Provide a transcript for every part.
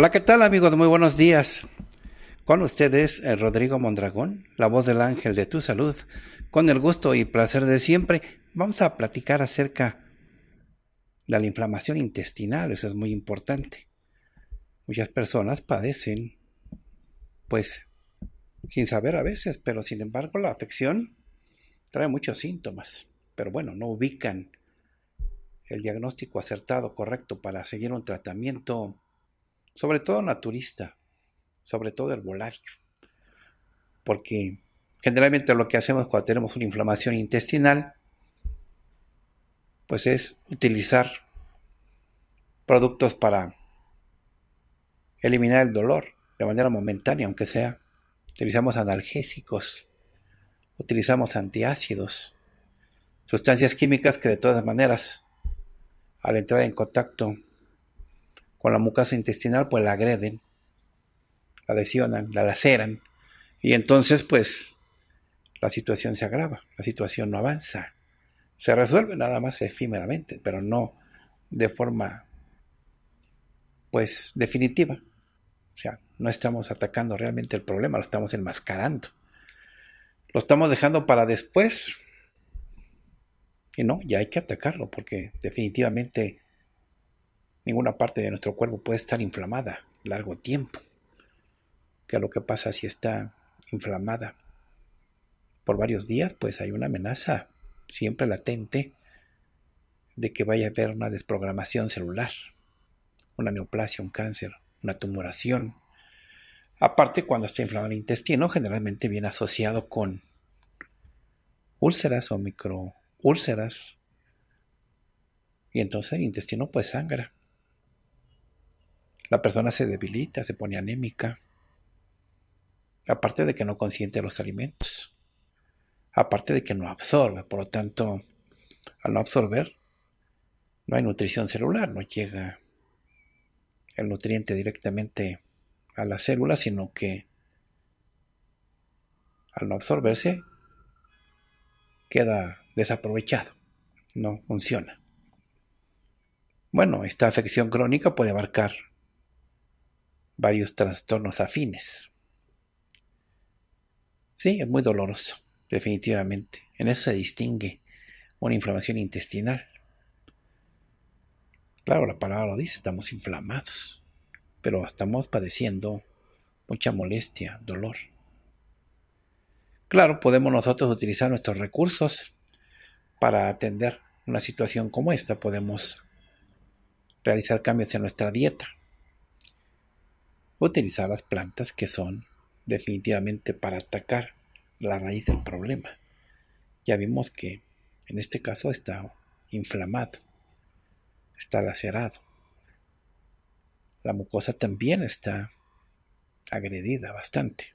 Hola, ¿qué tal amigos? Muy buenos días. Con ustedes eh, Rodrigo Mondragón, la voz del ángel de tu salud. Con el gusto y placer de siempre, vamos a platicar acerca de la inflamación intestinal, eso es muy importante. Muchas personas padecen, pues, sin saber a veces, pero sin embargo la afección trae muchos síntomas, pero bueno, no ubican el diagnóstico acertado, correcto, para seguir un tratamiento sobre todo naturista, sobre todo herbolario, porque generalmente lo que hacemos cuando tenemos una inflamación intestinal, pues es utilizar productos para eliminar el dolor de manera momentánea, aunque sea. Utilizamos analgésicos, utilizamos antiácidos, sustancias químicas que de todas maneras, al entrar en contacto con la mucosa intestinal, pues la agreden, la lesionan, la laceran. Y entonces, pues, la situación se agrava, la situación no avanza. Se resuelve nada más efímeramente, pero no de forma, pues, definitiva. O sea, no estamos atacando realmente el problema, lo estamos enmascarando. Lo estamos dejando para después. Y no, ya hay que atacarlo, porque definitivamente Ninguna parte de nuestro cuerpo puede estar inflamada largo tiempo. ¿Qué lo que pasa si está inflamada? Por varios días, pues hay una amenaza siempre latente de que vaya a haber una desprogramación celular, una neoplasia, un cáncer, una tumoración. Aparte, cuando está inflamado el intestino, generalmente viene asociado con úlceras o microúlceras. Y entonces el intestino pues sangra. La persona se debilita, se pone anémica. Aparte de que no consiente los alimentos. Aparte de que no absorbe. Por lo tanto, al no absorber, no hay nutrición celular. No llega el nutriente directamente a la célula, sino que al no absorberse, queda desaprovechado, no funciona. Bueno, esta afección crónica puede abarcar varios trastornos afines. Sí, es muy doloroso, definitivamente. En eso se distingue una inflamación intestinal. Claro, la palabra lo dice, estamos inflamados, pero estamos padeciendo mucha molestia, dolor. Claro, podemos nosotros utilizar nuestros recursos para atender una situación como esta. Podemos realizar cambios en nuestra dieta, utilizar las plantas que son definitivamente para atacar la raíz del problema. Ya vimos que en este caso está inflamado, está lacerado. La mucosa también está agredida bastante.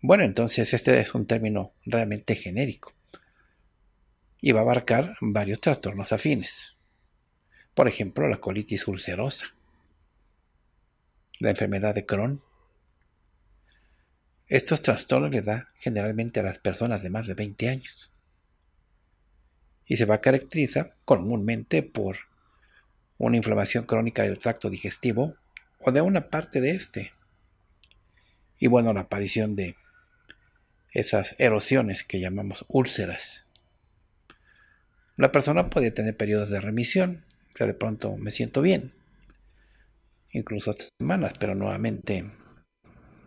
Bueno, entonces este es un término realmente genérico y va a abarcar varios trastornos afines. Por ejemplo, la colitis ulcerosa, la enfermedad de Crohn. Estos trastornos le da generalmente a las personas de más de 20 años y se va a caracterizar comúnmente por una inflamación crónica del tracto digestivo o de una parte de este. Y bueno, la aparición de esas erosiones que llamamos úlceras. La persona puede tener periodos de remisión, que de pronto me siento bien, incluso estas semanas, pero nuevamente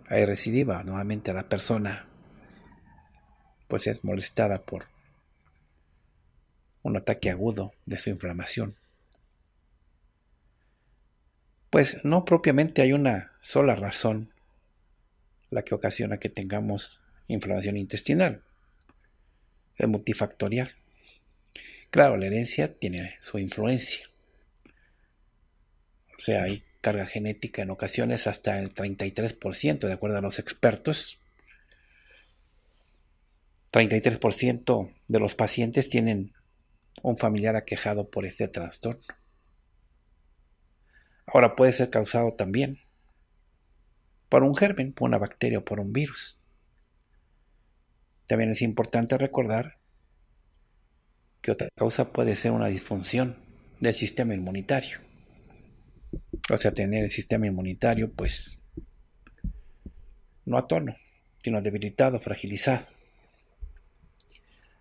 hay recidiva, nuevamente la persona pues es molestada por un ataque agudo de su inflamación. Pues no propiamente hay una sola razón la que ocasiona que tengamos inflamación intestinal. Es multifactorial. Claro, la herencia tiene su influencia. O sea, hay carga genética en ocasiones hasta el 33%, de acuerdo a los expertos. 33% de los pacientes tienen un familiar aquejado por este trastorno. Ahora puede ser causado también por un germen, por una bacteria o por un virus. También es importante recordar que otra causa puede ser una disfunción del sistema inmunitario o sea, tener el sistema inmunitario, pues, no a tono, sino debilitado, fragilizado.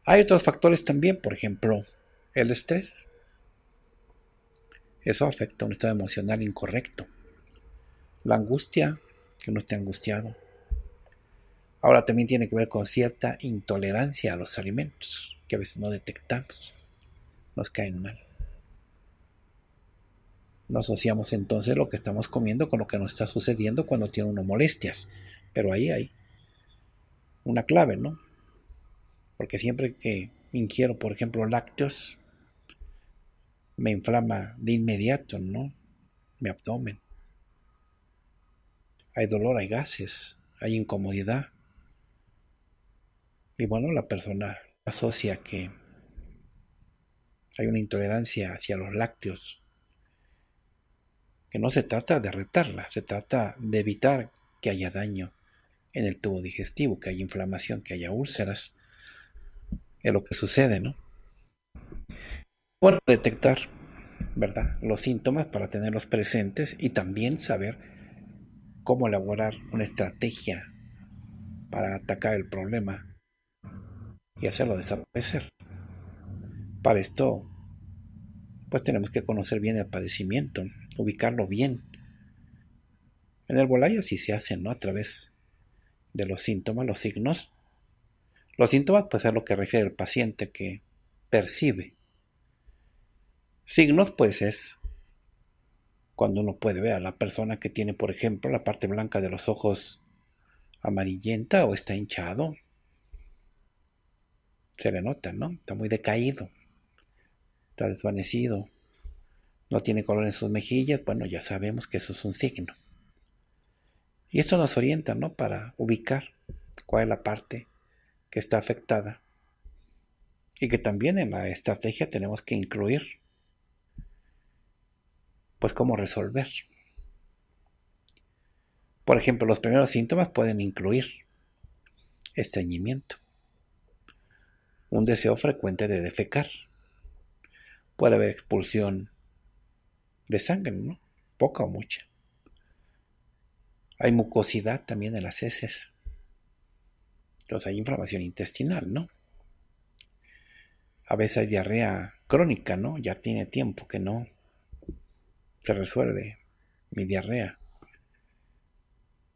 Hay otros factores también, por ejemplo, el estrés. Eso afecta un estado emocional incorrecto. La angustia, que uno esté angustiado. Ahora también tiene que ver con cierta intolerancia a los alimentos, que a veces no detectamos. Nos caen mal. No asociamos entonces lo que estamos comiendo con lo que nos está sucediendo cuando tiene uno molestias. Pero ahí hay una clave, ¿no? Porque siempre que ingiero, por ejemplo, lácteos, me inflama de inmediato, ¿no? Mi abdomen. Hay dolor, hay gases, hay incomodidad. Y bueno, la persona asocia que hay una intolerancia hacia los lácteos no se trata de retarla, se trata de evitar que haya daño en el tubo digestivo, que haya inflamación, que haya úlceras. Es lo que sucede, ¿no? Bueno, detectar, ¿verdad? Los síntomas para tenerlos presentes y también saber cómo elaborar una estrategia para atacar el problema y hacerlo desaparecer. Para esto, pues tenemos que conocer bien el padecimiento, ubicarlo bien. En el bolaya sí se hace, ¿no? A través de los síntomas, los signos. Los síntomas, pues es lo que refiere el paciente que percibe. Signos, pues es cuando uno puede ver a la persona que tiene, por ejemplo, la parte blanca de los ojos amarillenta o está hinchado. Se le nota, ¿no? Está muy decaído. Está desvanecido no tiene color en sus mejillas, bueno, ya sabemos que eso es un signo. Y eso nos orienta, ¿no? Para ubicar cuál es la parte que está afectada y que también en la estrategia tenemos que incluir, pues cómo resolver. Por ejemplo, los primeros síntomas pueden incluir estreñimiento, un deseo frecuente de defecar, puede haber expulsión de sangre, ¿no? Poca o mucha. Hay mucosidad también en las heces. Entonces hay inflamación intestinal, ¿no? A veces hay diarrea crónica, ¿no? Ya tiene tiempo que no se resuelve mi diarrea.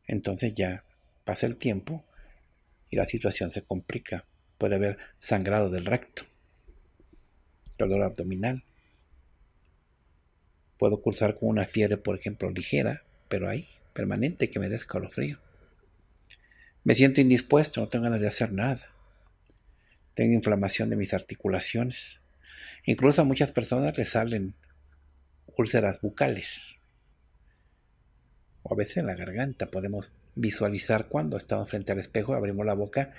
Entonces ya pasa el tiempo y la situación se complica. Puede haber sangrado del recto, dolor abdominal, Puedo cursar con una fiebre, por ejemplo, ligera, pero ahí, permanente, que me dé frío. Me siento indispuesto, no tengo ganas de hacer nada. Tengo inflamación de mis articulaciones. Incluso a muchas personas les salen úlceras bucales. O a veces en la garganta podemos visualizar cuando estamos frente al espejo, abrimos la boca,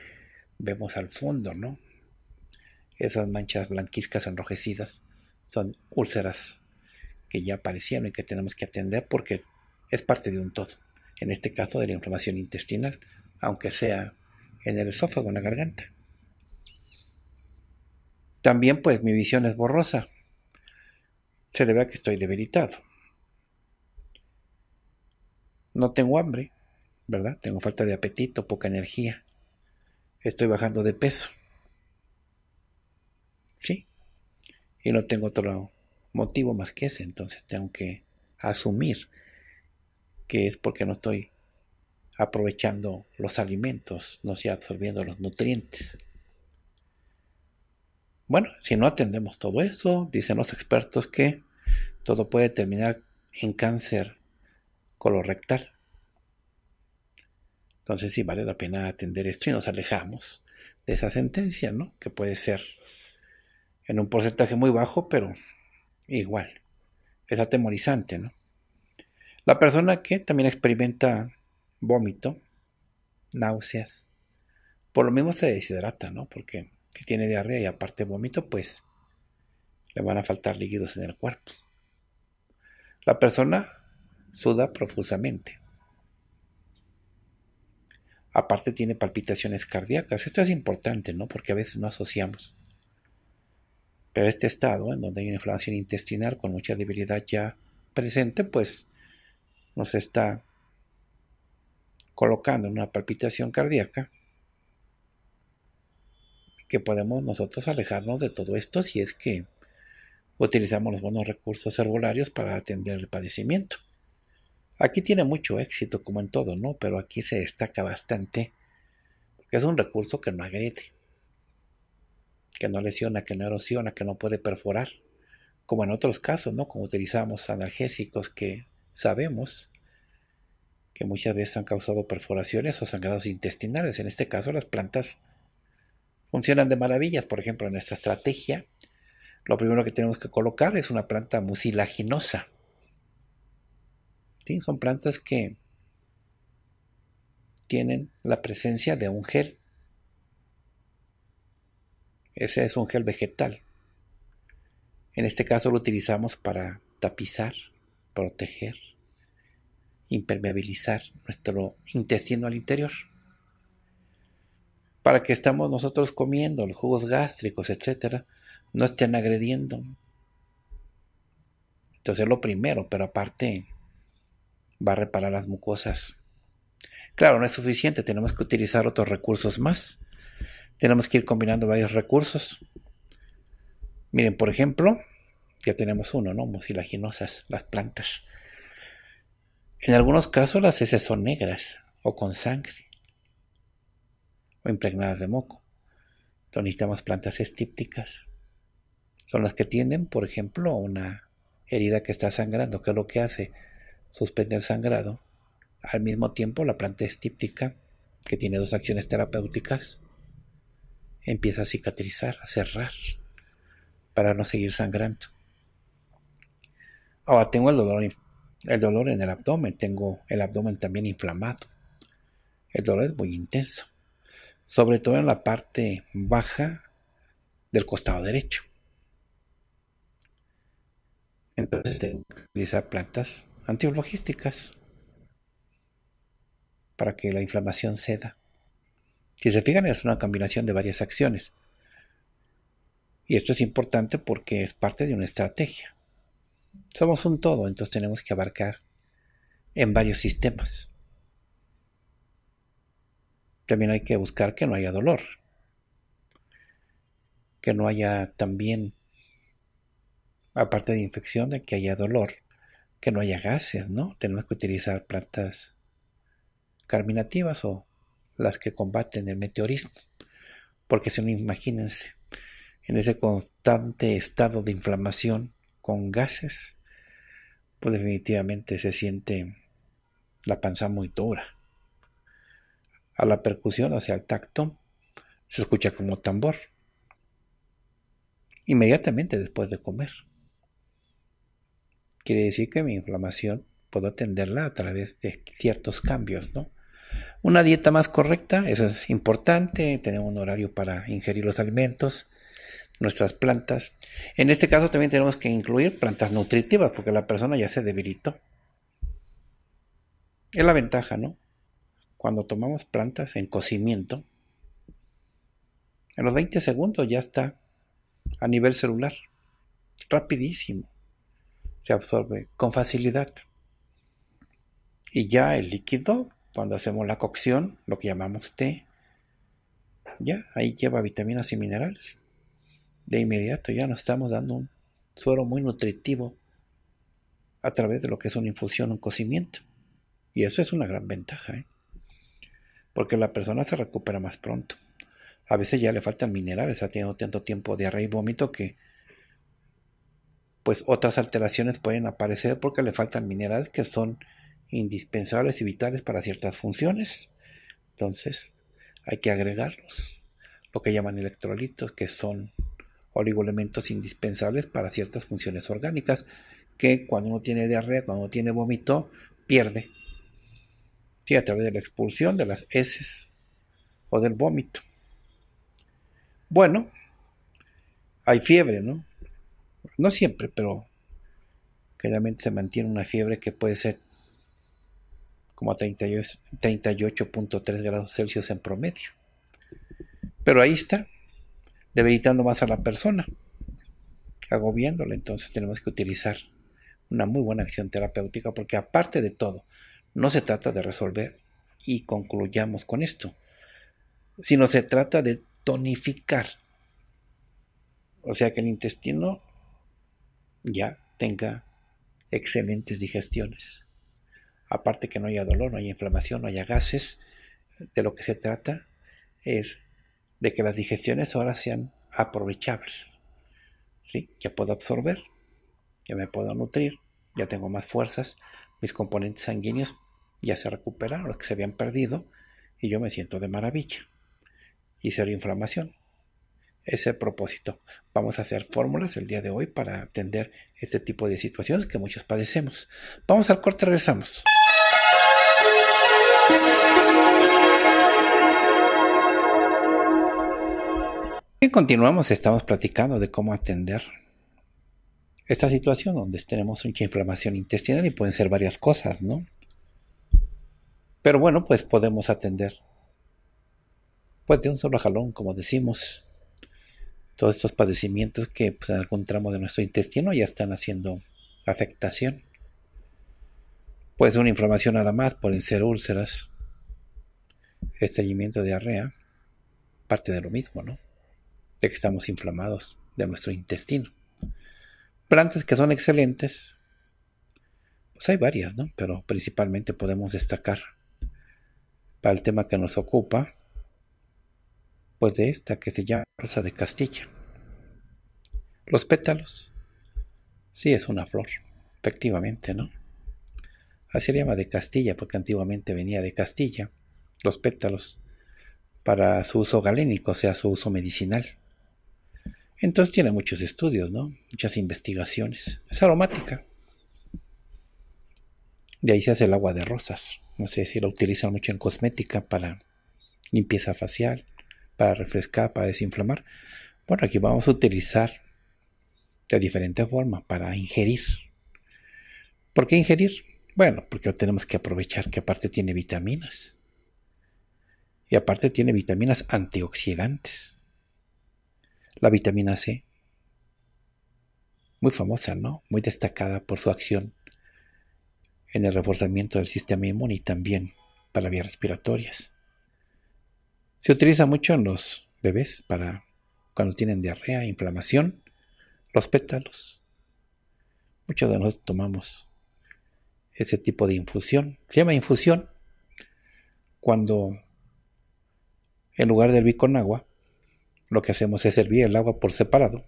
vemos al fondo, ¿no? Esas manchas blanquizcas enrojecidas son úlceras que ya aparecieron y que tenemos que atender porque es parte de un todo, en este caso de la inflamación intestinal, aunque sea en el esófago, en la garganta. También pues mi visión es borrosa, se debe que estoy debilitado. No tengo hambre, ¿verdad? Tengo falta de apetito, poca energía. Estoy bajando de peso. ¿Sí? Y no tengo otro motivo más que ese. Entonces tengo que asumir que es porque no estoy aprovechando los alimentos, no estoy absorbiendo los nutrientes. Bueno, si no atendemos todo eso, dicen los expertos que todo puede terminar en cáncer colorectal. Entonces sí vale la pena atender esto y nos alejamos de esa sentencia, ¿no? Que puede ser en un porcentaje muy bajo, pero igual. Es atemorizante, ¿no? La persona que también experimenta vómito, náuseas, por lo mismo se deshidrata, ¿no? Porque tiene diarrea y aparte vómito, pues le van a faltar líquidos en el cuerpo. La persona suda profusamente. Aparte tiene palpitaciones cardíacas. Esto es importante, ¿no? Porque a veces no asociamos. Pero este estado, en donde hay una inflamación intestinal con mucha debilidad ya presente, pues nos está colocando en una palpitación cardíaca que podemos nosotros alejarnos de todo esto si es que utilizamos los buenos recursos herbolarios para atender el padecimiento. Aquí tiene mucho éxito como en todo, ¿no? Pero aquí se destaca bastante porque es un recurso que no agrede que no lesiona, que no erosiona, que no puede perforar, como en otros casos, ¿no? Como utilizamos analgésicos que sabemos que muchas veces han causado perforaciones o sangrados intestinales. En este caso, las plantas funcionan de maravillas. Por ejemplo, en nuestra estrategia, lo primero que tenemos que colocar es una planta mucilaginosa. Son plantas que tienen la presencia de un gel ese es un gel vegetal. En este caso lo utilizamos para tapizar, proteger, impermeabilizar nuestro intestino al interior. Para que estamos nosotros comiendo los jugos gástricos, etcétera, no estén agrediendo. Entonces es lo primero, pero aparte va a reparar las mucosas. Claro, no es suficiente, tenemos que utilizar otros recursos más tenemos que ir combinando varios recursos. Miren, por ejemplo, ya tenemos uno, ¿no? Mucilaginosas, las plantas. En algunos casos las heces son negras o con sangre o impregnadas de moco. Entonces necesitamos plantas estípticas. Son las que tienden, por ejemplo, a una herida que está sangrando, que es lo que hace suspender sangrado. Al mismo tiempo, la planta estíptica, que tiene dos acciones terapéuticas, empieza a cicatrizar, a cerrar, para no seguir sangrando. Ahora tengo el dolor, el dolor en el abdomen, tengo el abdomen también inflamado. El dolor es muy intenso, sobre todo en la parte baja del costado derecho. Entonces tengo que utilizar plantas antiologísticas para que la inflamación ceda. Si se fijan, es una combinación de varias acciones. Y esto es importante porque es parte de una estrategia. Somos un todo, entonces tenemos que abarcar en varios sistemas. También hay que buscar que no haya dolor, que no haya también, aparte de infección, de que haya dolor, que no haya gases, ¿no? Tenemos que utilizar plantas carminativas o las que combaten el meteorismo. Porque si no, imagínense, en ese constante estado de inflamación con gases, pues definitivamente se siente la panza muy dura. A la percusión, hacia el tacto, se escucha como tambor. Inmediatamente después de comer. Quiere decir que mi inflamación puedo atenderla a través de ciertos cambios, ¿no? Una dieta más correcta, eso es importante, Tenemos un horario para ingerir los alimentos, nuestras plantas. En este caso también tenemos que incluir plantas nutritivas porque la persona ya se debilitó. Es la ventaja, ¿no? Cuando tomamos plantas en cocimiento, en los 20 segundos ya está a nivel celular. Rapidísimo. Se absorbe con facilidad. Y ya el líquido cuando hacemos la cocción, lo que llamamos té, ya ahí lleva vitaminas y minerales. De inmediato ya nos estamos dando un suero muy nutritivo a través de lo que es una infusión, un cocimiento. Y eso es una gran ventaja, ¿eh? porque la persona se recupera más pronto. A veces ya le faltan minerales, ha tenido tanto tiempo de y vómito que pues otras alteraciones pueden aparecer porque le faltan minerales que son indispensables y vitales para ciertas funciones. Entonces, hay que agregarlos, lo que llaman electrolitos, que son oligoelementos indispensables para ciertas funciones orgánicas, que cuando uno tiene diarrea, cuando uno tiene vómito, pierde. Sí, a través de la expulsión de las heces o del vómito. Bueno, hay fiebre, ¿no? No siempre, pero generalmente se mantiene una fiebre que puede ser como a 38.3 grados Celsius en promedio. Pero ahí está, debilitando más a la persona, agobiándola. Entonces tenemos que utilizar una muy buena acción terapéutica porque aparte de todo, no se trata de resolver y concluyamos con esto, sino se trata de tonificar. O sea, que el intestino ya tenga excelentes digestiones aparte que no haya dolor, no haya inflamación, no haya gases, de lo que se trata es de que las digestiones ahora sean aprovechables. ¿sí? Ya puedo absorber, ya me puedo nutrir, ya tengo más fuerzas, mis componentes sanguíneos ya se recuperaron, los que se habían perdido, y yo me siento de maravilla. Y cero inflamación. Ese es el propósito. Vamos a hacer fórmulas el día de hoy para atender este tipo de situaciones que muchos padecemos. Vamos al corte, regresamos. Bien, continuamos, estamos platicando de cómo atender esta situación donde tenemos mucha inflamación intestinal y pueden ser varias cosas, ¿no? Pero bueno, pues podemos atender. Pues de un solo jalón, como decimos, todos estos padecimientos que pues, en algún tramo de nuestro intestino ya están haciendo afectación. Pues una inflamación nada más, pueden ser úlceras, estreñimiento, diarrea, parte de lo mismo, ¿no? De que estamos inflamados de nuestro intestino. Plantas que son excelentes, pues hay varias, ¿no? Pero principalmente podemos destacar para el tema que nos ocupa, pues de esta que se llama Rosa de Castilla. Los pétalos, sí es una flor, efectivamente, ¿no? Así le llama de Castilla, porque antiguamente venía de Castilla, los pétalos, para su uso galénico, o sea, su uso medicinal. Entonces tiene muchos estudios, ¿no? Muchas investigaciones. Es aromática. De ahí se hace el agua de rosas. No sé si la utilizan mucho en cosmética para limpieza facial, para refrescar, para desinflamar. Bueno, aquí vamos a utilizar de diferente forma para ingerir. ¿Por qué ingerir? Bueno, porque tenemos que aprovechar que aparte tiene vitaminas. Y aparte tiene vitaminas antioxidantes. La vitamina C. Muy famosa, ¿no? Muy destacada por su acción en el reforzamiento del sistema inmune y también para vías respiratorias. Se utiliza mucho en los bebés para cuando tienen diarrea, inflamación, los pétalos. Muchos de nosotros tomamos ese tipo de infusión. Se llama infusión cuando en lugar de hervir con agua, lo que hacemos es hervir el agua por separado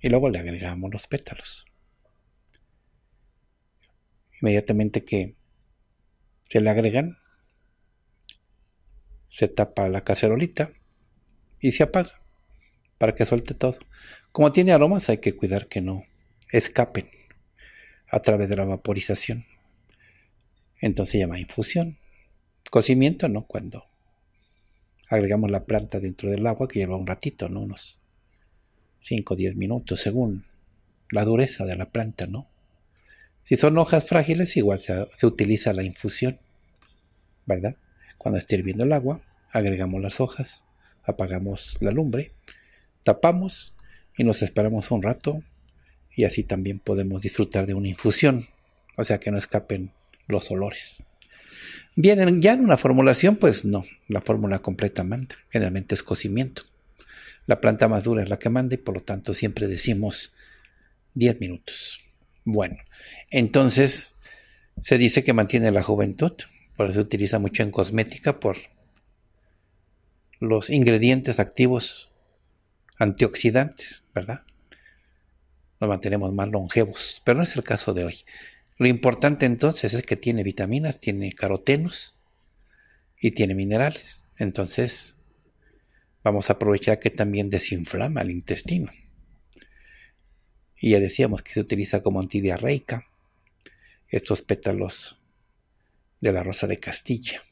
y luego le agregamos los pétalos. Inmediatamente que se le agregan, se tapa la cacerolita y se apaga para que suelte todo. Como tiene aromas hay que cuidar que no escapen a través de la vaporización. Entonces se llama infusión. Cocimiento, ¿no? Cuando agregamos la planta dentro del agua, que lleva un ratito, ¿no? Unos 5 o 10 minutos, según la dureza de la planta, ¿no? Si son hojas frágiles, igual se, se utiliza la infusión, ¿verdad? Cuando esté hirviendo el agua, agregamos las hojas, apagamos la lumbre, tapamos y nos esperamos un rato y así también podemos disfrutar de una infusión, o sea que no escapen los olores. Bien, ya en una formulación, pues no, la fórmula completa manda, generalmente es cocimiento. La planta más dura es la que manda y por lo tanto siempre decimos 10 minutos. Bueno, entonces se dice que mantiene la juventud, por eso se utiliza mucho en cosmética por los ingredientes activos antioxidantes, ¿verdad? nos mantenemos más longevos, pero no es el caso de hoy. Lo importante entonces es que tiene vitaminas, tiene carotenos y tiene minerales. Entonces vamos a aprovechar que también desinflama el intestino. Y ya decíamos que se utiliza como antidiarreica estos pétalos de la rosa de Castilla.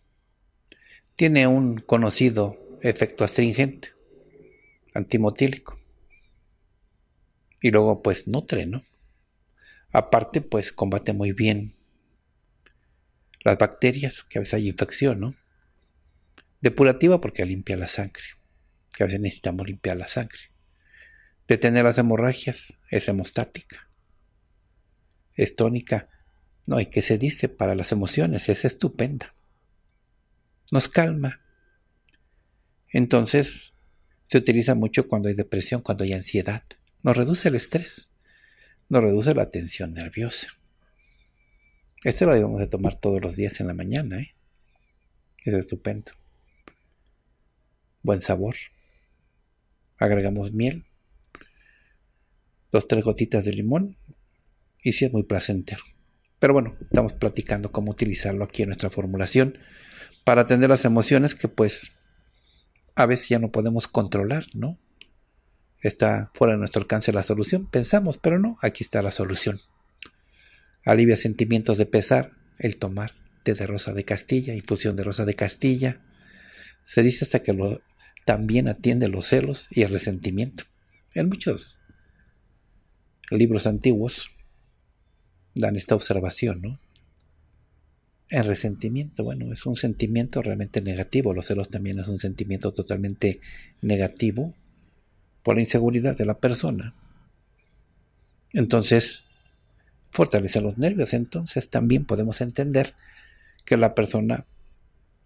Tiene un conocido efecto astringente, antimotílico. Y luego, pues, nutre, ¿no? Aparte, pues, combate muy bien las bacterias, que a veces hay infección, ¿no? Depurativa porque limpia la sangre, que a veces necesitamos limpiar la sangre. Detener las hemorragias es hemostática, es tónica. No, y que se dice para las emociones, es estupenda. Nos calma. Entonces, se utiliza mucho cuando hay depresión, cuando hay ansiedad. Nos reduce el estrés, nos reduce la tensión nerviosa. Este lo debemos de tomar todos los días en la mañana. ¿eh? Es estupendo. Buen sabor. Agregamos miel, dos, tres gotitas de limón y si es muy placentero. Pero bueno, estamos platicando cómo utilizarlo aquí en nuestra formulación para atender las emociones que pues a veces ya no podemos controlar, ¿no? Está fuera de nuestro alcance la solución, pensamos, pero no, aquí está la solución. Alivia sentimientos de pesar, el tomar té de rosa de Castilla, infusión de rosa de Castilla. Se dice hasta que lo, también atiende los celos y el resentimiento. En muchos libros antiguos dan esta observación, ¿no? El resentimiento, bueno, es un sentimiento realmente negativo. Los celos también es un sentimiento totalmente negativo por la inseguridad de la persona. Entonces, fortalece los nervios, entonces también podemos entender que la persona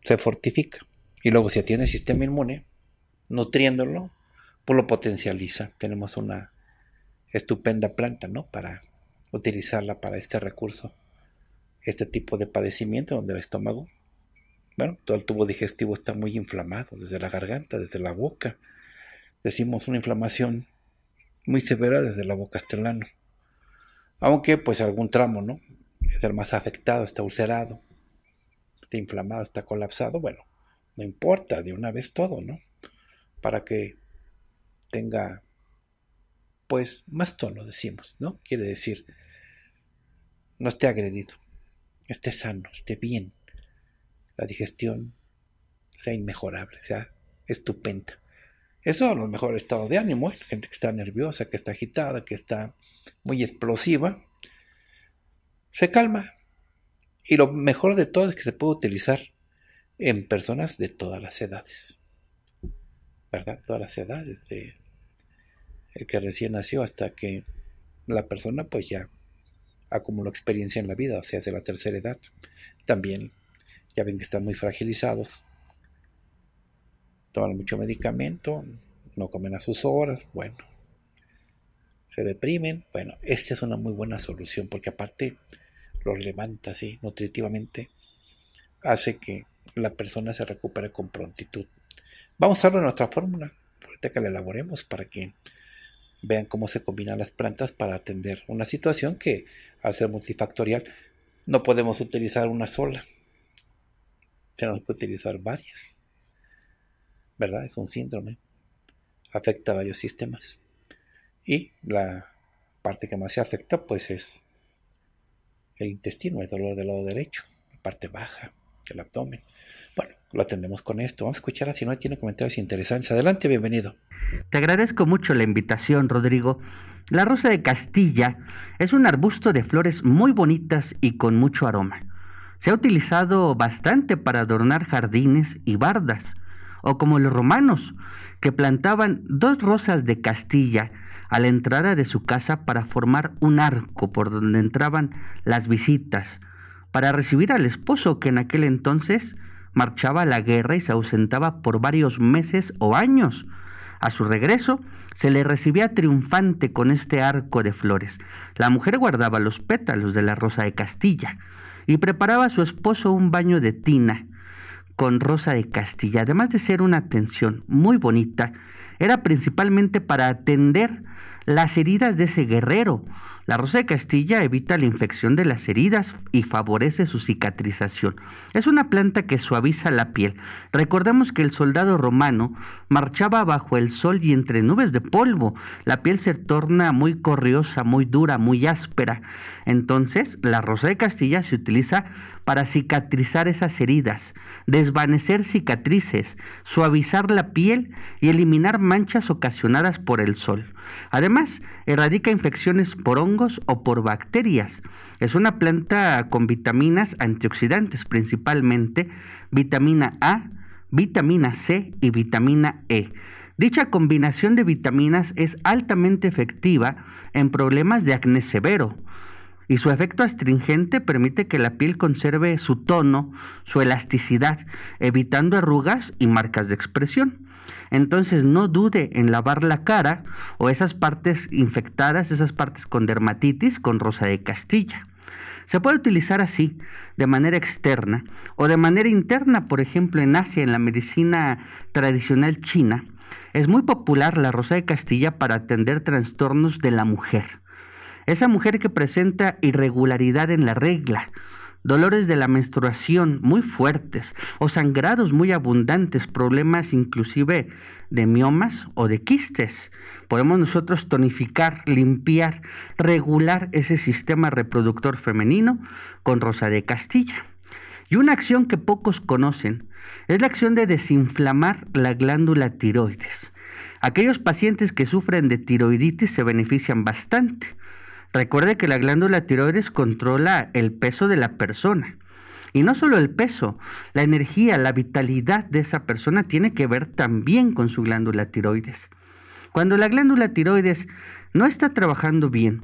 se fortifica. Y luego si tiene el sistema inmune, nutriéndolo, pues lo potencializa. Tenemos una estupenda planta, ¿no? Para utilizarla para este recurso, este tipo de padecimiento donde el estómago, bueno, todo el tubo digestivo está muy inflamado, desde la garganta, desde la boca, decimos una inflamación muy severa desde la boca hasta Aunque pues algún tramo, ¿no? Es el más afectado, está ulcerado, está inflamado, está colapsado, bueno, no importa, de una vez todo, ¿no? Para que tenga pues más tono, decimos, ¿no? Quiere decir, no esté agredido, esté sano, esté bien, la digestión sea inmejorable, sea estupenda. Eso a lo mejor estado de ánimo, ¿eh? gente que está nerviosa, que está agitada, que está muy explosiva, se calma. Y lo mejor de todo es que se puede utilizar en personas de todas las edades. ¿Verdad? Todas las edades, de el que recién nació hasta que la persona pues ya acumuló experiencia en la vida, o sea, es de la tercera edad. También ya ven que están muy fragilizados toman mucho medicamento, no comen a sus horas, bueno, se deprimen. Bueno, esta es una muy buena solución porque aparte los levanta así nutritivamente, hace que la persona se recupere con prontitud. Vamos a hablar nuestra fórmula, ahorita que la elaboremos para que vean cómo se combinan las plantas para atender una situación que al ser multifactorial no podemos utilizar una sola. Tenemos que utilizar varias. ¿verdad? Es un síndrome. Afecta a varios sistemas. Y la parte que más se afecta, pues es el intestino, el dolor del lado derecho, la parte baja, el abdomen. Bueno, lo atendemos con esto. Vamos a escuchar si no tiene comentarios interesantes. Adelante, bienvenido. Te agradezco mucho la invitación, Rodrigo. La rosa de Castilla es un arbusto de flores muy bonitas y con mucho aroma. Se ha utilizado bastante para adornar jardines y bardas o como los romanos, que plantaban dos rosas de Castilla a la entrada de su casa para formar un arco por donde entraban las visitas, para recibir al esposo que en aquel entonces marchaba a la guerra y se ausentaba por varios meses o años. A su regreso, se le recibía triunfante con este arco de flores. La mujer guardaba los pétalos de la rosa de Castilla y preparaba a su esposo un baño de tina con Rosa de Castilla. Además de ser una atención muy bonita, era principalmente para atender las heridas de ese guerrero. La Rosa de Castilla evita la infección de las heridas y favorece su cicatrización. Es una planta que suaviza la piel. Recordemos que el soldado romano marchaba bajo el sol y entre nubes de polvo. La piel se torna muy corriosa, muy dura, muy áspera. Entonces, la Rosa de Castilla se utiliza para cicatrizar esas heridas desvanecer cicatrices, suavizar la piel y eliminar manchas ocasionadas por el sol. Además, erradica infecciones por hongos o por bacterias. Es una planta con vitaminas antioxidantes, principalmente vitamina A, vitamina C y vitamina E. Dicha combinación de vitaminas es altamente efectiva en problemas de acné severo, y su efecto astringente permite que la piel conserve su tono, su elasticidad, evitando arrugas y marcas de expresión. Entonces no dude en lavar la cara o esas partes infectadas, esas partes con dermatitis con rosa de castilla. Se puede utilizar así, de manera externa o de manera interna, por ejemplo en Asia, en la medicina tradicional china. Es muy popular la rosa de castilla para atender trastornos de la mujer. Esa mujer que presenta irregularidad en la regla, dolores de la menstruación muy fuertes o sangrados muy abundantes, problemas inclusive de miomas o de quistes. Podemos nosotros tonificar, limpiar, regular ese sistema reproductor femenino con Rosa de Castilla. Y una acción que pocos conocen es la acción de desinflamar la glándula tiroides. Aquellos pacientes que sufren de tiroiditis se benefician bastante Recuerde que la glándula tiroides controla el peso de la persona. Y no solo el peso, la energía, la vitalidad de esa persona tiene que ver también con su glándula tiroides. Cuando la glándula tiroides no está trabajando bien,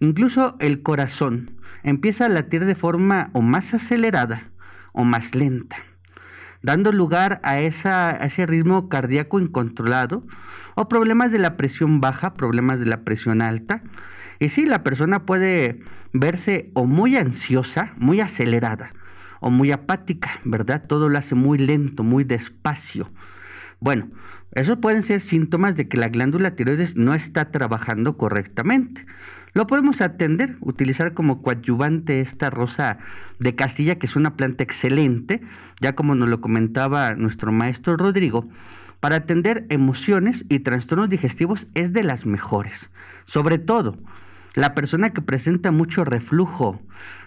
incluso el corazón empieza a latir de forma o más acelerada o más lenta, dando lugar a, ese ritmo cardíaco incontrolado o problemas de la presión baja, problemas de la presión alta, y sí, la persona puede verse o muy ansiosa, muy acelerada, o muy apática, ¿verdad? Todo lo hace muy lento, muy despacio. Bueno, esos pueden ser síntomas de que la glándula tiroides no está trabajando correctamente. Lo podemos atender, utilizar como coadyuvante esta rosa de Castilla, que es una planta excelente, ya como nos lo comentaba nuestro maestro Rodrigo, para atender emociones y trastornos digestivos es de las mejores. Sobre todo, la persona que presenta mucho reflujo,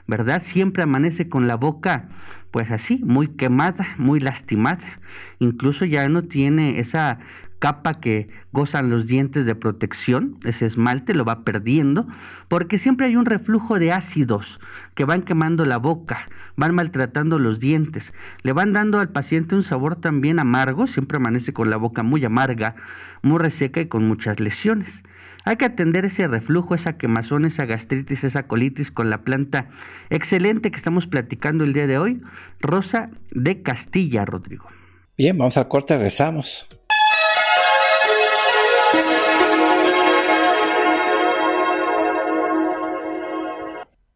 ¿verdad? Siempre amanece con la boca, pues así, muy quemada, muy lastimada. Incluso ya no tiene esa capa que gozan los dientes de protección, ese esmalte lo va perdiendo, porque siempre hay un reflujo de ácidos que van quemando la boca, van maltratando los dientes, le van dando al paciente un sabor también amargo, siempre amanece con la boca muy amarga, muy reseca y con muchas lesiones. Hay que atender ese reflujo, esa quemazón, esa gastritis, esa colitis con la planta excelente que estamos platicando el día de hoy, Rosa de Castilla, Rodrigo. Bien, vamos al corte, regresamos.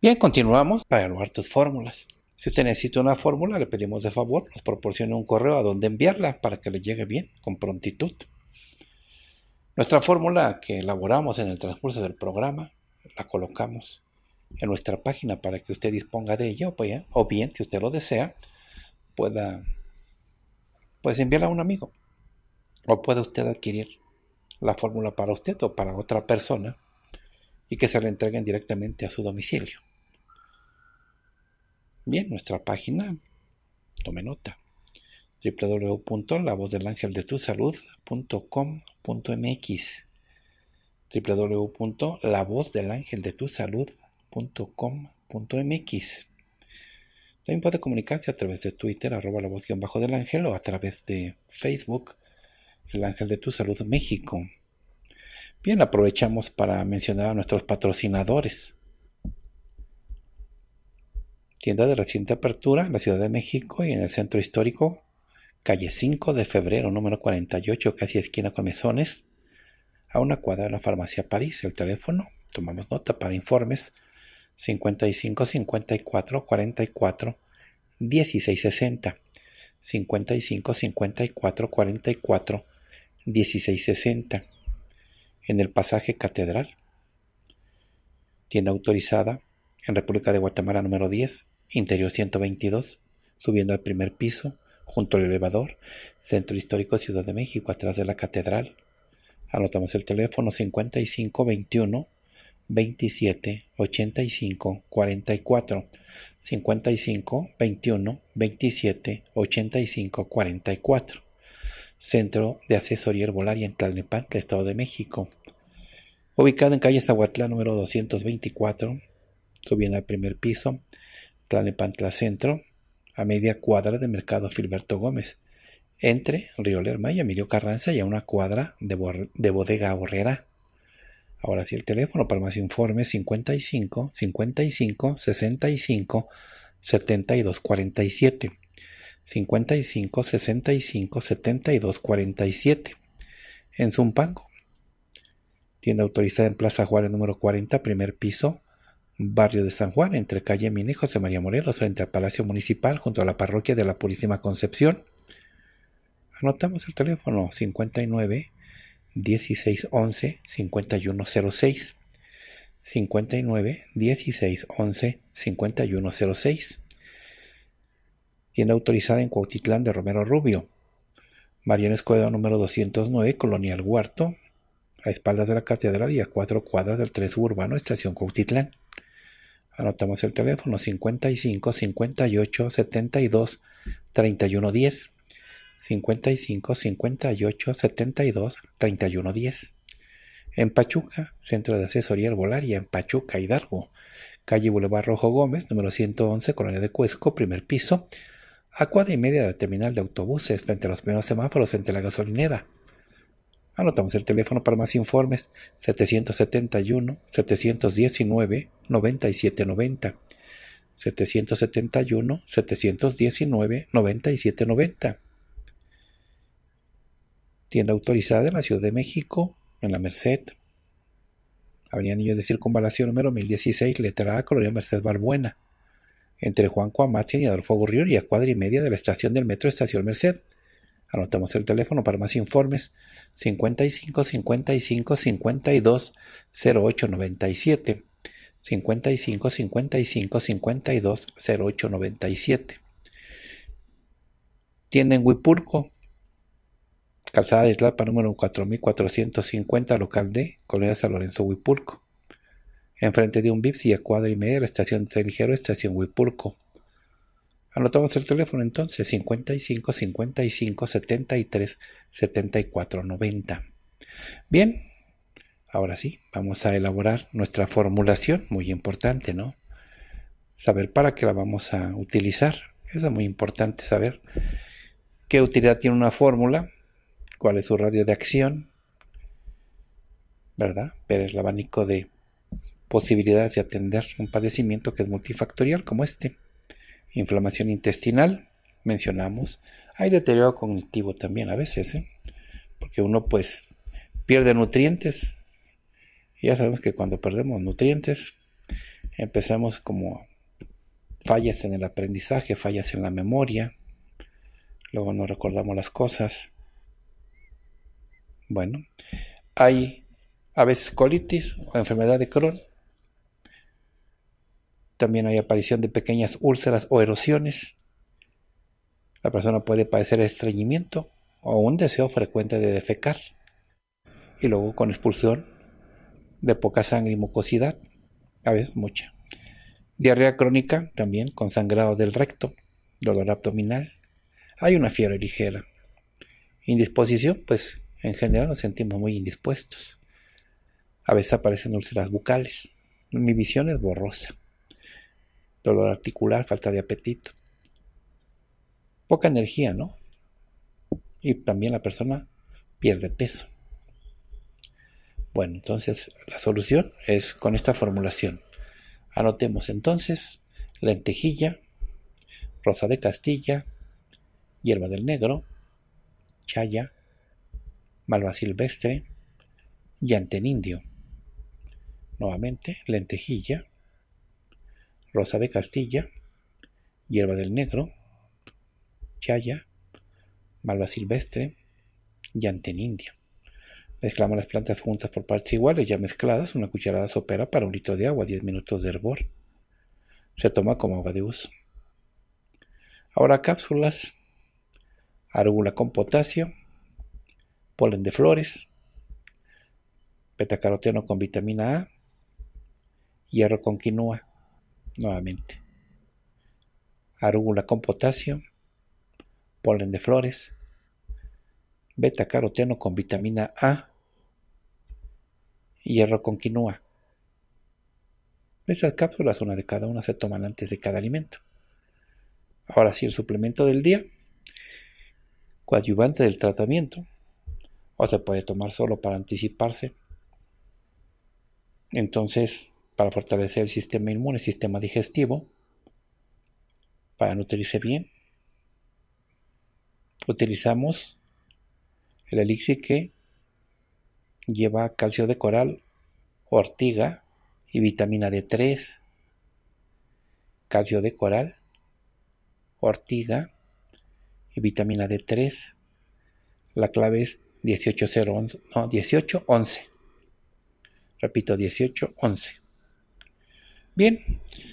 Bien, continuamos para evaluar tus fórmulas. Si usted necesita una fórmula, le pedimos de favor, nos proporcione un correo a donde enviarla para que le llegue bien, con prontitud. Nuestra fórmula que elaboramos en el transcurso del programa la colocamos en nuestra página para que usted disponga de ella pues, ¿eh? o bien, si usted lo desea, pueda pues, enviarla a un amigo o puede usted adquirir la fórmula para usted o para otra persona y que se la entreguen directamente a su domicilio. Bien, nuestra página, tome nota, www.lavozdelangeldetusalud.com.mx www.lavozdelangeldetusalud.com.mx También puede comunicarse a través de Twitter, arroba la voz bajo del ángel, o a través de Facebook, El Ángel de Tu Salud México. Bien, aprovechamos para mencionar a nuestros patrocinadores. Tienda de reciente apertura en la Ciudad de México y en el Centro Histórico calle 5 de febrero, número 48, casi esquina con mesones, a una cuadra de la farmacia París. El teléfono, tomamos nota para informes, 55 54 44 1660. 55 54 44 1660. En el pasaje Catedral. Tienda autorizada en República de Guatemala número 10, interior 122, subiendo al primer piso junto al elevador, Centro Histórico Ciudad de México, atrás de la catedral. Anotamos el teléfono 55 21 27 85 44 55 21 27 85 44 Centro de Asesoría Herbolaria en Tlalnepantla, Estado de México. Ubicado en calle Zahuatlá número 224, subiendo al primer piso, Tlalnepantla Centro, a media cuadra de Mercado Filberto Gómez, entre Río Lerma y Emilio Carranza y a una cuadra de, Bodega Horrera. Ahora sí, el teléfono para más informes 55 55 65 72 47. 55 65 72 47. En Zumpango. Tienda autorizada en Plaza Juárez número 40, primer piso, barrio de San Juan, entre calle Minejos de María Morelos, frente al Palacio Municipal, junto a la parroquia de la Purísima Concepción. Anotamos el teléfono 59 1611 5106. 59 1611 5106. Tienda autorizada en Cuautitlán de Romero Rubio. Mariana Escuela número 209, Colonial Huarto, a espaldas de la catedral y a cuatro cuadras del tren Urbano, Estación Cuautitlán. Anotamos el teléfono 55 58 72 31 10. 55 58 72 31 10. En Pachuca, Centro de Asesoría Herbolaria en Pachuca, Hidalgo. Calle Boulevard Rojo Gómez, número 111, Colonia de Cuesco, primer piso. A cuadra y media de la terminal de autobuses, frente a los primeros semáforos, frente a la gasolinera. Anotamos el teléfono para más informes 771-719-9790. 771-719-9790. Tienda autorizada en la Ciudad de México, en la Merced. Avenida Niño de Circunvalación número 1016, letra A, Colonia Merced Barbuena. Entre Juan Cuamatzin y Adolfo Gorrión y a cuadra y media de la estación del metro Estación Merced. Anotamos el teléfono para más informes 55 55 52 08 97 55 55 52 08 97 Tienda en Huipurco, Calzada de Tlapa número 4450, local de Colonia San Lorenzo Huipulco Enfrente de un bips y a cuadra y media la estación de tren ligero, estación Huipurco. Anotamos el teléfono entonces 55 55 73 74 90. Bien, ahora sí, vamos a elaborar nuestra formulación, muy importante, ¿no? Saber para qué la vamos a utilizar. Eso es muy importante, saber qué utilidad tiene una fórmula, cuál es su radio de acción, ¿verdad? Ver el abanico de posibilidades de atender un padecimiento que es multifactorial como este inflamación intestinal, mencionamos. Hay deterioro cognitivo también a veces, ¿eh? porque uno pues pierde nutrientes. Ya sabemos que cuando perdemos nutrientes empezamos como fallas en el aprendizaje, fallas en la memoria, luego no recordamos las cosas. Bueno, hay a veces colitis o enfermedad de Crohn, también hay aparición de pequeñas úlceras o erosiones. La persona puede padecer estreñimiento o un deseo frecuente de defecar. Y luego con expulsión de poca sangre y mucosidad, a veces mucha. Diarrea crónica también con sangrado del recto, dolor abdominal. Hay una fiebre ligera. Indisposición, pues en general nos sentimos muy indispuestos. A veces aparecen úlceras bucales. Mi visión es borrosa dolor articular, falta de apetito. Poca energía, ¿no? Y también la persona pierde peso. Bueno, entonces la solución es con esta formulación. Anotemos entonces lentejilla, rosa de castilla, hierba del negro, chaya, malva silvestre, y indio. Nuevamente, lentejilla, Rosa de Castilla, Hierba del Negro, Chaya, Malva Silvestre y india Mezclamos las plantas juntas por partes iguales, ya mezcladas, una cucharada sopera para un litro de agua, 10 minutos de hervor. Se toma como agua de uso. Ahora cápsulas, arúgula con potasio, polen de flores, betacaroteno con vitamina A, hierro con quinoa nuevamente. Arúgula con potasio, polen de flores, beta caroteno con vitamina A, hierro con quinoa. Estas cápsulas, una de cada una, se toman antes de cada alimento. Ahora sí, el suplemento del día, coadyuvante del tratamiento, o se puede tomar solo para anticiparse. Entonces, para fortalecer el sistema inmune, el sistema digestivo, para nutrirse bien. Utilizamos el elixir que lleva calcio de coral, ortiga y vitamina D3. Calcio de coral, ortiga y vitamina D3. La clave es 18011, no, 1811. Repito, 1811. Bien,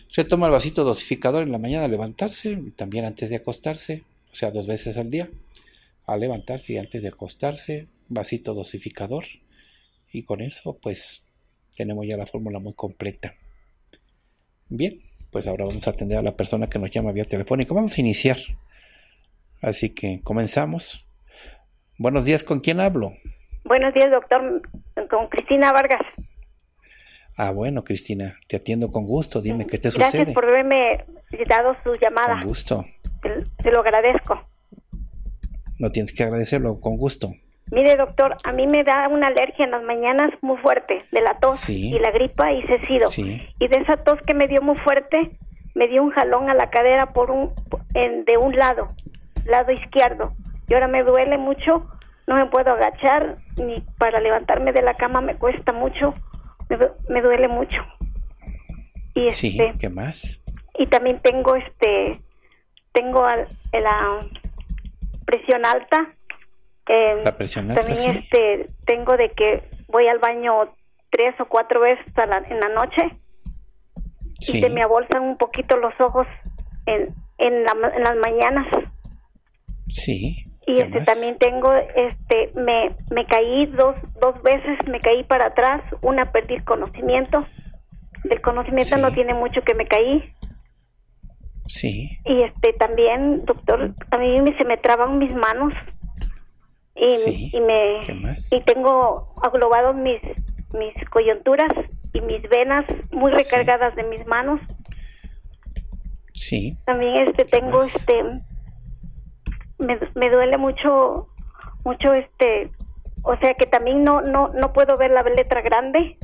se toma el vasito dosificador en la mañana al levantarse y también antes de acostarse, o sea, dos veces al día. a levantarse y antes de acostarse, vasito dosificador. Y con eso, pues, tenemos ya la fórmula muy completa. Bien, pues ahora vamos a atender a la persona que nos llama vía telefónica. Vamos a iniciar. Así que comenzamos. Buenos días, ¿con quién hablo? Buenos días, doctor. Con Cristina Vargas. Ah, bueno, Cristina, te atiendo con gusto. Dime qué te sucede. Gracias por haberme dado su llamada. Con gusto. Te, lo agradezco. No tienes que agradecerlo, con gusto. Mire, doctor, a mí me da una alergia en las mañanas muy fuerte, de la tos y la gripa y cecido. sido Y de esa tos que me dio muy fuerte, me dio un jalón a la cadera por un de un lado, lado izquierdo. Y ahora me duele mucho, no me puedo agachar ni para levantarme de la cama me cuesta mucho me, duele mucho. Y este, ¿qué más? Y también tengo este tengo al, ah, la presión alta. También este tengo de que voy al baño tres o cuatro veces en la noche y se me abultan un poquito los ojos en, en las mañanas. Sí y este también tengo este me me caí dos dos veces me caí para atrás una perdí conocimiento del conocimiento no tiene mucho que me caí sí y este también doctor a mí se me traban mis manos y, y me y tengo aglobados mis mis coyunturas y mis venas muy recargadas de mis manos sí también este tengo este me, me duele mucho, mucho este, o sea que también no, no, no puedo ver la letra grande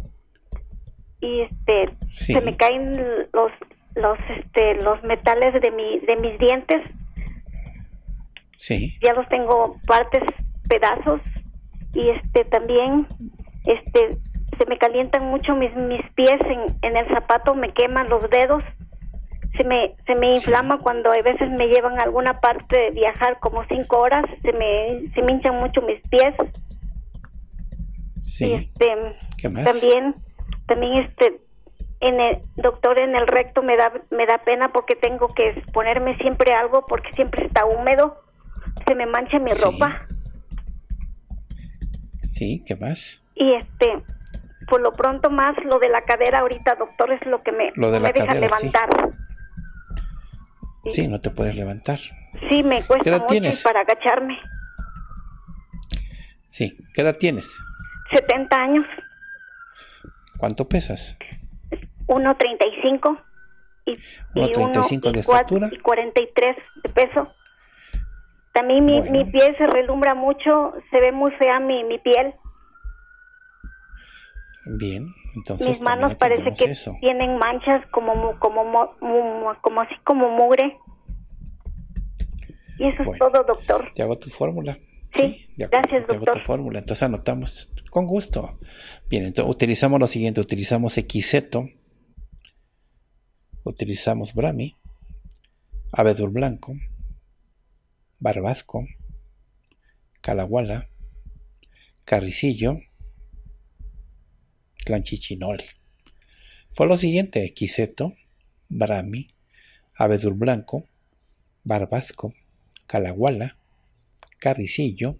y este, se me caen los, los, este, los metales de mi, de mis dientes. Sí. Ya los tengo partes, pedazos y este también, este, se me calientan mucho mis, mis pies en, en el zapato, me queman los dedos se me, se me inflama cuando a veces me llevan alguna parte de viajar como cinco horas, se me, se hinchan mucho mis pies. Sí. Este, ¿Qué más? También, también este, en el doctor en el recto me da, me da pena porque tengo que ponerme siempre algo porque siempre está húmedo, se me mancha mi ropa. Sí, ¿qué más? Y este, por lo pronto más lo de la cadera ahorita, doctor, es lo que me, deja levantar. Sí, no te puedes levantar. Sí, me cuesta ¿Qué edad mucho tienes? para agacharme. Sí, ¿qué edad tienes? 70 años. ¿Cuánto pesas? 1.35 y, 1.35 de estatura y 43 de peso. También mi, mi, piel se relumbra mucho, se ve muy fea mi, mi piel. Bien mis manos parece que tienen manchas como como como, así como mugre. Y eso es todo, doctor. Te hago tu fórmula. Sí, Hago tu fórmula. Entonces anotamos con gusto. Bien, entonces utilizamos lo siguiente, utilizamos XZ utilizamos brami, abedul blanco, barbasco, calahuala, carricillo, tlanchichinole. Fue lo siguiente: Quiseto, brami, Abedul Blanco, Barbasco, Calaguala, Carricillo,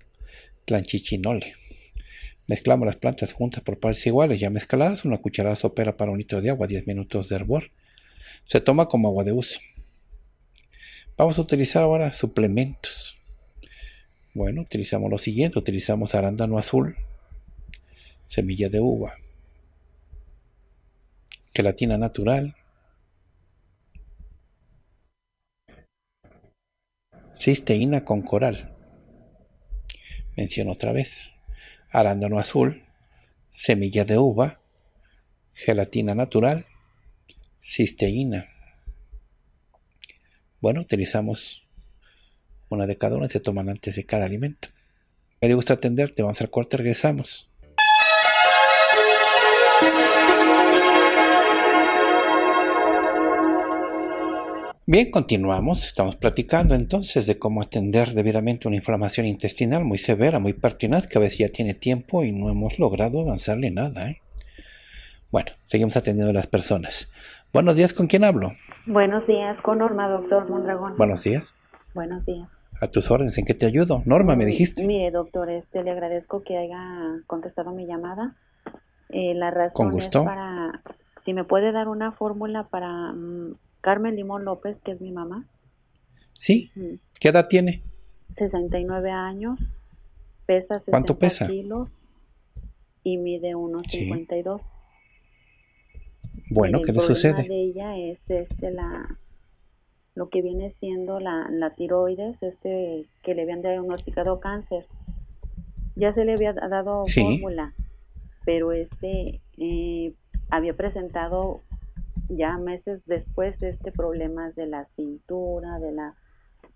Tlanchichinole. Mezclamos las plantas juntas por partes iguales, ya mezcladas, una cucharada sopera para un litro de agua, 10 minutos de hervor. Se toma como agua de uso. Vamos a utilizar ahora suplementos. Bueno, utilizamos lo siguiente, utilizamos arándano azul, semilla de uva, gelatina natural, cisteína con coral. Menciono otra vez. Arándano azul, semilla de uva, gelatina natural, cisteína. Bueno, utilizamos una de cada una y se toman antes de cada alimento. Me gusta atenderte, vamos al cuarto, regresamos. Bien, continuamos. Estamos platicando entonces de cómo atender debidamente una inflamación intestinal muy severa, muy pertinaz, que a veces ya tiene tiempo y no hemos logrado avanzarle nada. ¿eh? Bueno, seguimos atendiendo a las personas. Buenos días, ¿con quién hablo? Buenos días, con Norma, doctor Mondragón. Buenos días. Buenos días. A tus órdenes, ¿en qué te ayudo? Norma, me dijiste. Mire, doctor, este, le agradezco que haya contestado mi llamada. Eh, la razón Con gusto. para, si me puede dar una fórmula para mm, Carmen Limón López, que es mi mamá. Sí. ¿Qué edad tiene? 69 años. Pesa 60 ¿Cuánto pesa? kilos y mide 1,52. Bueno, ¿qué le sucede? El de ella es este, la, lo que viene siendo la, tiroides, este, que le habían diagnosticado cáncer. Ya se le había dado fórmula, pero este eh, había presentado ya meses después este problema de la cintura, de la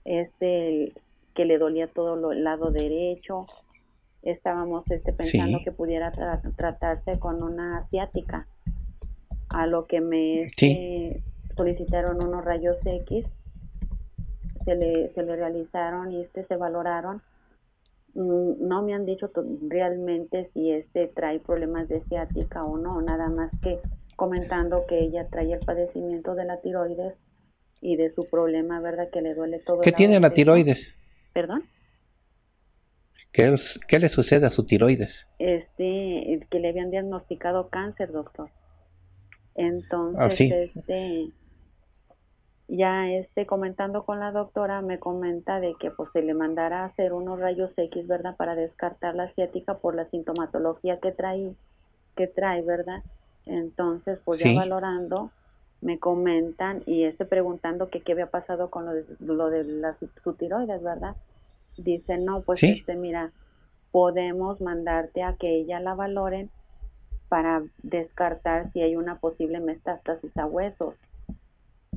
este que le dolía todo el lado derecho. Estábamos este pensando que pudiera tratarse con una asiática. A lo que me este, solicitaron unos rayos X. Se le, se le realizaron y este se valoraron mm, no me han dicho realmente si este trae problemas de ciática o no, nada más que comentando que ella trae el padecimiento de la tiroides y de su problema, ¿verdad? Que le duele todo. ¿Qué tiene la tiroides? ¿Perdón? ¿Qué, ¿Qué, le sucede a su tiroides? Este, que le habían diagnosticado cáncer, doctor. Ah, Entonces, este, ya este, comentando con la doctora, me comenta de que pues se le mandará a hacer unos rayos X, ¿verdad? Para descartar la ciática por la sintomatología que trae, que trae, ¿verdad? Entonces, pues ya valorando, me comentan y estoy preguntando que qué había pasado con lo de, lo de tiroides, ¿verdad? dice no, pues este, mira, podemos mandarte a que ella la valoren para descartar si hay una posible metástasis a huesos.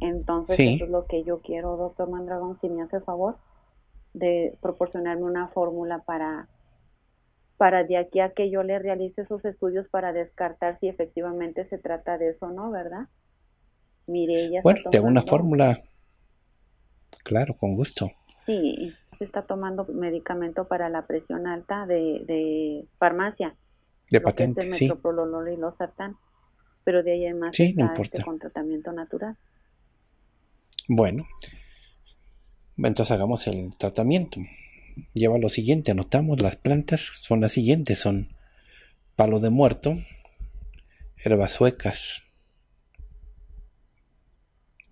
Entonces, eso es lo que yo quiero, doctor Mandragón, si me hace favor de proporcionarme una fórmula para para de aquí a que yo le realice esos estudios para descartar si efectivamente se trata de eso o no, ¿verdad? Mire, ella bueno, tengo una fórmula. Claro, con gusto. Sí, se está tomando medicamento para la presión alta de, farmacia. De patente, sí. y losartán. Pero de ahí además más sí, importa. Este con tratamiento natural. Bueno, entonces hagamos el tratamiento lleva lo siguiente, anotamos las plantas, son las siguientes, son palo de muerto, herbas suecas,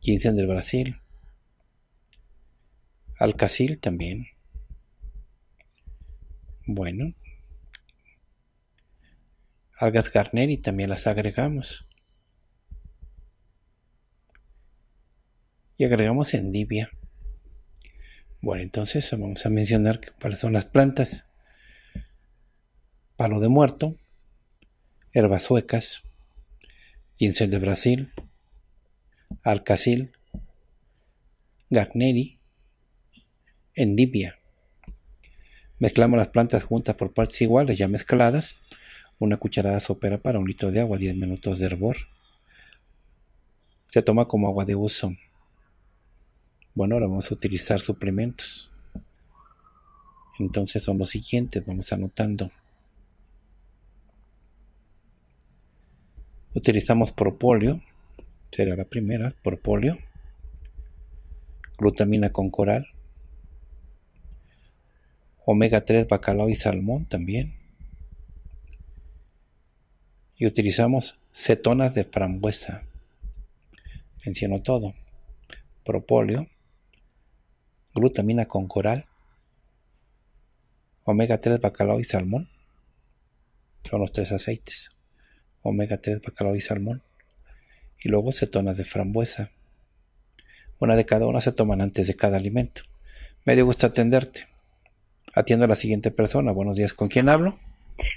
ginseng del Brasil, alcacil también. Bueno, algas garneri también las agregamos. Y agregamos endivia. Bueno, entonces vamos a mencionar cuáles son las plantas. Palo de muerto, herbas suecas, ginseng de Brasil, alcacil, gagneri, endibia. Mezclamos las plantas juntas por partes iguales, ya mezcladas. Una cucharada sopera para un litro de agua, 10 minutos de hervor. Se toma como agua de uso. Bueno, ahora vamos a utilizar suplementos. Entonces son los siguientes, vamos anotando. Utilizamos propóleo, será la primera, propolio, glutamina con coral, omega 3, bacalao y salmón también. Y utilizamos cetonas de frambuesa. Menciono todo. propolio glutamina con coral, omega 3 bacalao y salmón. Son los tres aceites. Omega 3 bacalao y salmón. Y luego cetonas de frambuesa. Una de cada una se toman antes de cada alimento. Me dio gusto atenderte. Atiendo a la siguiente persona. Buenos días. ¿Con quién hablo?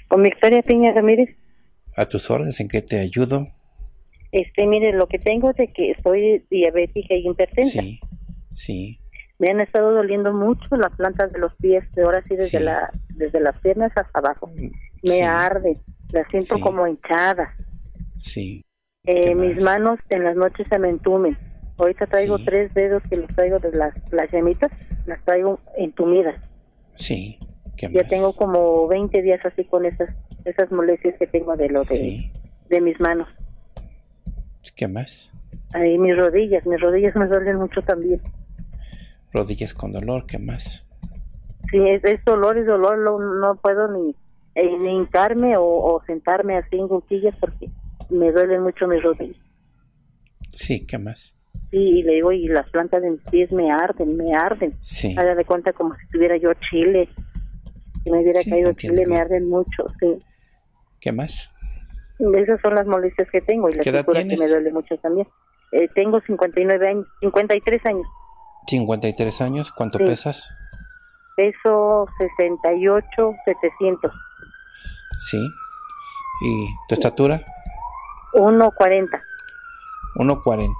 Con Victoria Piña Ramírez. A tus órdenes, ¿en qué te ayudo? Este, mire, lo que tengo es de que estoy diabética y hipertensa. Sí, sí me han estado doliendo mucho las plantas de los pies, de ahora sí desde la desde las piernas hasta abajo. Me arde, la siento como hinchada. Sí. Eh, mis manos en las noches se me entumen. Ahorita traigo tres dedos que los traigo de las, las yemitas, las traigo entumidas. Sí. ya tengo como 20 días así con esas esas molestias que tengo de lo de, de mis manos. ¿Qué más? Ahí mis rodillas, mis rodillas me duelen mucho también rodillas con dolor, ¿qué más? Sí, es, dolor, y dolor, no, puedo ni, eh, ni hincarme o, sentarme así en cuquillas porque me duelen mucho mis rodillas. Sí, ¿qué más? Sí, y le digo, y las plantas de mis pies me arden, me arden. Sí. Haga de cuenta como si estuviera yo chile. Si me hubiera caído chile, me arden mucho, sí. ¿Qué más? Esas son las molestias que tengo y la que me duele mucho también. Eh, tengo 59 años, 53 años. 53 años, ¿cuánto pesas? Peso 68, 700. Sí. ¿Y tu estatura? 1,40. 1,40.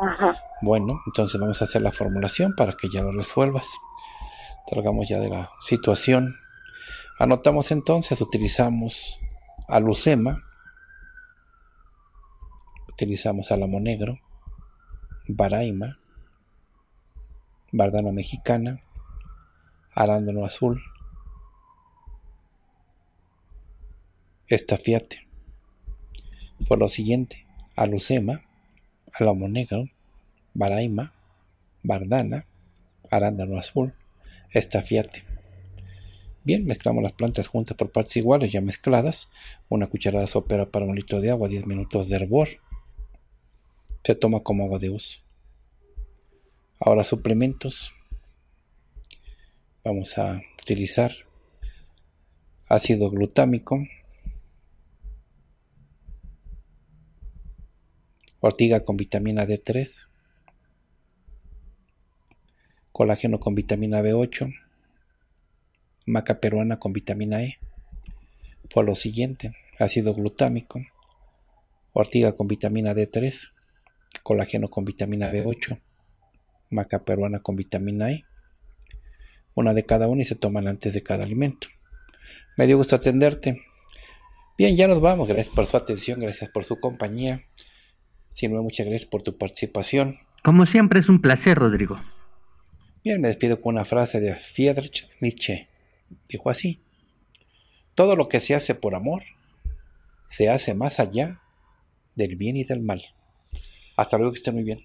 Ajá. Bueno, entonces vamos a hacer la formulación para que ya lo resuelvas. Salgamos ya de la situación. Anotamos entonces, utilizamos alucema, utilizamos álamo negro, baraima, Bardana Mexicana, Arándano Azul, Estafiate. Por lo siguiente, Alucema, negro, Baraima, Bardana, Arándano Azul, Estafiate. Bien, mezclamos las plantas juntas por partes iguales, ya mezcladas. Una cucharada sopera para un litro de agua, 10 minutos de hervor. Se toma como agua de uso. Ahora suplementos. Vamos a utilizar ácido glutámico, ortiga con vitamina D3, colágeno con vitamina B8, maca peruana con vitamina E. Por lo siguiente, ácido glutámico, ortiga con vitamina D3, colágeno con vitamina B8, maca peruana con vitamina E. Una de cada una y se toman antes de cada alimento. Me dio gusto atenderte. Bien, ya nos vamos. Gracias por su atención, gracias por su compañía. no muchas gracias por tu participación. Como siempre es un placer, Rodrigo. Bien, me despido con una frase de Friedrich Nietzsche. Dijo así, todo lo que se hace por amor se hace más allá del bien y del mal. Hasta luego, que esté muy bien.